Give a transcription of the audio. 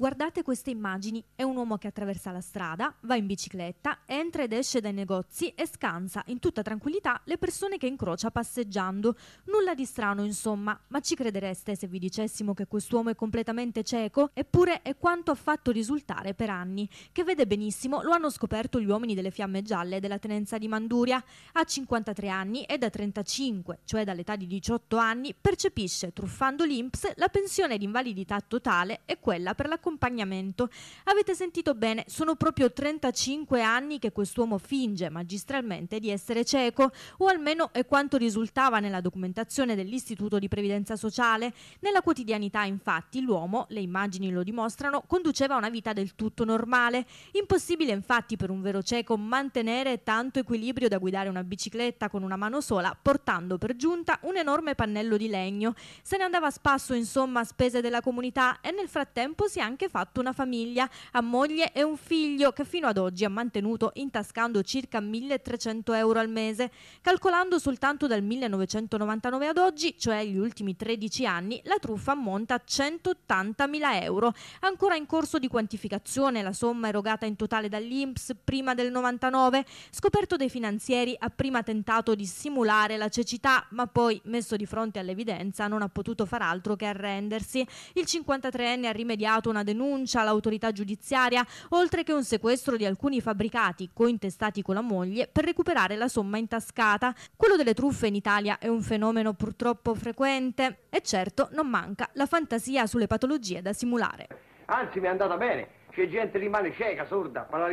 Guardate queste immagini, è un uomo che attraversa la strada, va in bicicletta, entra ed esce dai negozi e scansa in tutta tranquillità le persone che incrocia passeggiando. Nulla di strano insomma, ma ci credereste se vi dicessimo che quest'uomo è completamente cieco? Eppure è quanto ha fatto risultare per anni. Che vede benissimo lo hanno scoperto gli uomini delle fiamme gialle della tenenza di Manduria. Ha 53 anni e da 35, cioè dall'età di 18 anni, percepisce, truffando l'INPS, la pensione di invalidità totale e quella per la comunità accompagnamento. Avete sentito bene, sono proprio 35 anni che quest'uomo finge magistralmente di essere cieco, o almeno è quanto risultava nella documentazione dell'Istituto di Previdenza Sociale. Nella quotidianità, infatti, l'uomo, le immagini lo dimostrano, conduceva una vita del tutto normale. Impossibile, infatti, per un vero cieco mantenere tanto equilibrio da guidare una bicicletta con una mano sola, portando per giunta un enorme pannello di legno. Se ne andava a spasso, insomma, a spese della comunità e nel frattempo si è anche anche fatto una famiglia a moglie e un figlio che fino ad oggi ha mantenuto intascando circa 1300 euro al mese. Calcolando soltanto dal 1999 ad oggi, cioè gli ultimi 13 anni, la truffa ammonta a 180.000 euro. Ancora in corso di quantificazione la somma erogata in totale dall'Inps prima del 99, scoperto dai finanzieri ha prima tentato di simulare la cecità, ma poi messo di fronte all'evidenza non ha potuto far altro che arrendersi. Il 53enne ha rimediato una denuncia all'autorità giudiziaria, oltre che un sequestro di alcuni fabbricati cointestati con la moglie per recuperare la somma intascata. Quello delle truffe in Italia è un fenomeno purtroppo frequente e certo non manca la fantasia sulle patologie da simulare. Anzi, mi è andata bene, c'è gente rimane cieca, sorda, paralizzata.